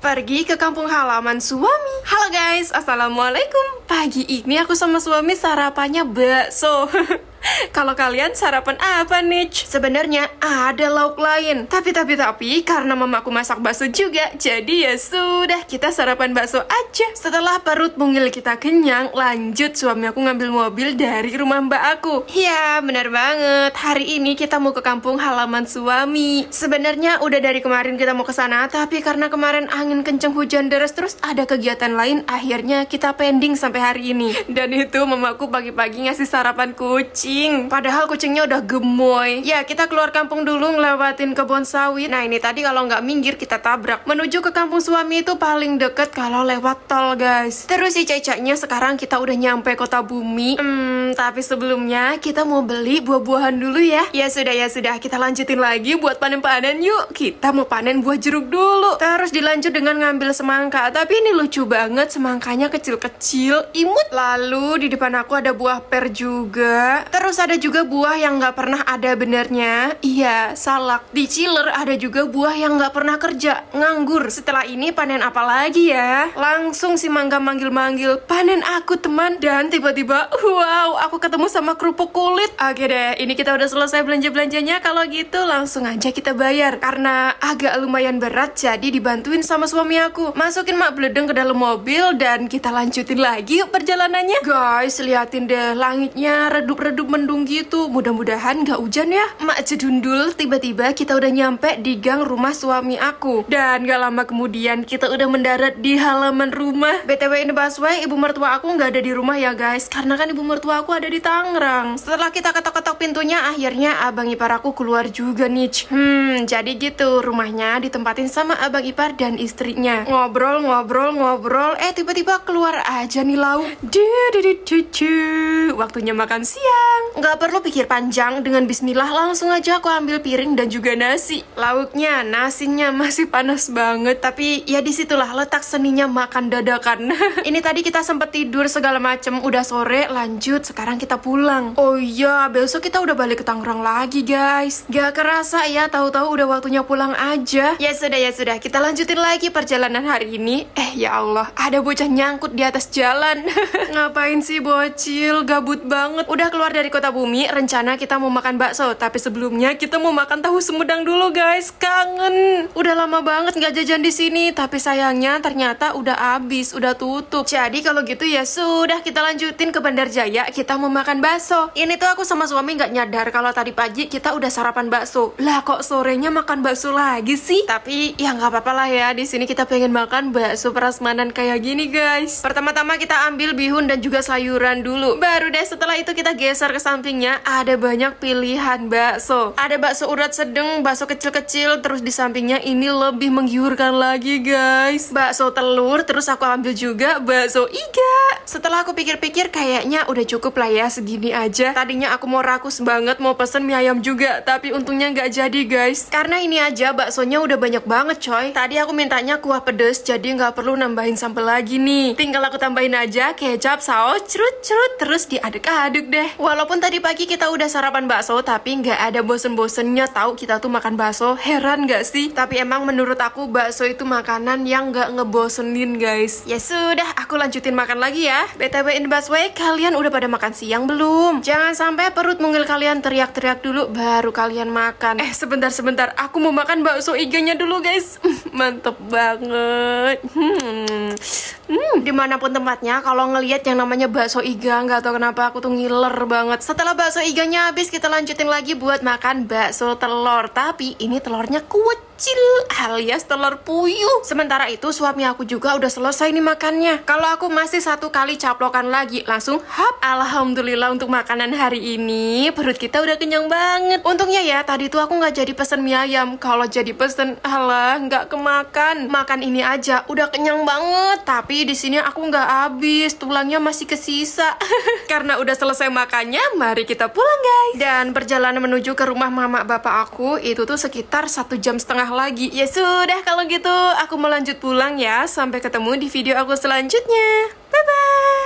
pergi ke kampung halaman suami. Halo guys, assalamualaikum. Pagi ini aku sama suami sarapannya bakso. Kalau kalian sarapan apa nih? Sebenarnya ada lauk lain. Tapi tapi tapi karena mamaku masak bakso juga, jadi ya sudah kita sarapan bakso aja. Setelah perut mungil kita kenyang, lanjut suami aku ngambil mobil dari rumah mbak aku. Ya benar banget. Hari ini kita mau ke kampung halaman suami. Sebenarnya udah dari kemarin kita mau ke sana, tapi karena kemarin angin kenceng hujan deras terus ada kegiatan lain, akhirnya kita pending sampai hari ini. Dan itu mamaku pagi-pagi ngasih sarapan kucing kucing padahal kucingnya udah gemoy ya kita keluar kampung dulu ngelewatin kebun sawit nah ini tadi kalau nggak minggir kita tabrak menuju ke kampung suami itu paling deket kalau lewat tol guys terus si cecaknya sekarang kita udah nyampe kota bumi hmm tapi sebelumnya kita mau beli buah-buahan dulu ya ya sudah ya sudah kita lanjutin lagi buat panen-panen yuk kita mau panen buah jeruk dulu terus dilanjut dengan ngambil semangka tapi ini lucu banget semangkanya kecil-kecil imut lalu di depan aku ada buah per juga Terus ada juga buah yang nggak pernah ada benernya. Iya, salak. Di Chiller ada juga buah yang nggak pernah kerja, nganggur. Setelah ini panen apa lagi ya? Langsung si mangga manggil-manggil, panen aku teman. Dan tiba-tiba, wow, aku ketemu sama kerupuk kulit. Oke deh, ini kita udah selesai belanja-belanjanya. Kalau gitu langsung aja kita bayar. Karena agak lumayan berat, jadi dibantuin sama suami aku. Masukin mak beledeng ke dalam mobil dan kita lanjutin lagi yuk perjalanannya. Guys, liatin deh langitnya redup-redup mendung gitu. Mudah-mudahan gak hujan ya. Mak jedundul, tiba-tiba kita udah nyampe di gang rumah suami aku. Dan gak lama kemudian kita udah mendarat di halaman rumah. BTW ini busway, ibu mertua aku gak ada di rumah ya guys. Karena kan ibu mertua aku ada di Tangerang. Setelah kita ketok-ketok pintunya, akhirnya abang ipar aku keluar juga nih. Hmm, jadi gitu. Rumahnya ditempatin sama abang ipar dan istrinya. Ngobrol, ngobrol, ngobrol. Eh, tiba-tiba keluar aja nih lau. Waktunya makan siang sekarang. Nggak perlu pikir panjang, dengan bismillah langsung aja aku ambil piring dan juga nasi. Lauknya, nasinya masih panas banget, tapi ya disitulah letak seninya makan dadakan. Ini tadi kita sempet tidur segala macem, udah sore, lanjut, sekarang kita pulang. Oh iya, besok kita udah balik ke Tangerang lagi guys. Gak kerasa ya, tahu-tahu udah waktunya pulang aja. Ya sudah, ya sudah, kita lanjutin lagi perjalanan hari ini. Eh ya Allah, ada bocah nyangkut di atas jalan. Ngapain sih bocil, gabut banget. Udah keluar dari Kota Bumi, rencana kita mau makan bakso, tapi sebelumnya kita mau makan tahu Sumedang dulu guys. Kangen. Udah lama banget nggak jajan di sini, tapi sayangnya ternyata udah abis udah tutup. Jadi kalau gitu ya sudah kita lanjutin ke Bandar Jaya, kita mau makan bakso. Ini tuh aku sama suami nggak nyadar kalau tadi pagi kita udah sarapan bakso. Lah kok sorenya makan bakso lagi sih? Tapi ya nggak apa-apa lah ya, di sini kita pengen makan bakso prasmanan kayak gini guys. Pertama-tama kita ambil bihun dan juga sayuran dulu. Baru deh setelah itu kita geser ke sampingnya ada banyak pilihan bakso. Ada bakso urat sedeng, bakso kecil-kecil, terus di sampingnya ini lebih menggiurkan lagi guys. Bakso telur, terus aku ambil juga bakso iga. Setelah aku pikir-pikir kayaknya udah cukup lah ya segini aja. Tadinya aku mau rakus banget mau pesen mie ayam juga, tapi untungnya nggak jadi guys. Karena ini aja baksonya udah banyak banget coy. Tadi aku mintanya kuah pedes, jadi nggak perlu nambahin sampel lagi nih. Tinggal aku tambahin aja kecap, saus, cerut-cerut, terus diaduk-aduk deh. Walaupun Walaupun tadi pagi kita udah sarapan bakso, tapi nggak ada bosen-bosennya tahu kita tuh makan bakso. Heran nggak sih? Tapi emang menurut aku bakso itu makanan yang nggak ngebosenin guys. Ya sudah, aku lanjutin makan lagi ya. BTW in the busway, kalian udah pada makan siang belum? Jangan sampai perut mungil kalian teriak-teriak dulu baru kalian makan. Eh sebentar-sebentar, aku mau makan bakso iganya dulu guys. mantep banget hmm. hmm. dimanapun tempatnya kalau ngelihat yang namanya bakso iga nggak tahu kenapa aku tuh ngiler banget setelah bakso iganya habis kita lanjutin lagi buat makan bakso telur tapi ini telurnya kuat kecil alias telur puyuh. Sementara itu suami aku juga udah selesai nih makannya. Kalau aku masih satu kali caplokan lagi, langsung hap. Alhamdulillah untuk makanan hari ini, perut kita udah kenyang banget. Untungnya ya, tadi tuh aku nggak jadi pesen mie ayam. Kalau jadi pesen, alah nggak kemakan. Makan ini aja, udah kenyang banget. Tapi di sini aku nggak habis, tulangnya masih kesisa. Karena udah selesai makannya, mari kita pulang guys. Dan perjalanan menuju ke rumah mama bapak aku itu tuh sekitar satu jam setengah marah lagi. Ya sudah kalau gitu, aku mau lanjut pulang ya. Sampai ketemu di video aku selanjutnya. Bye-bye.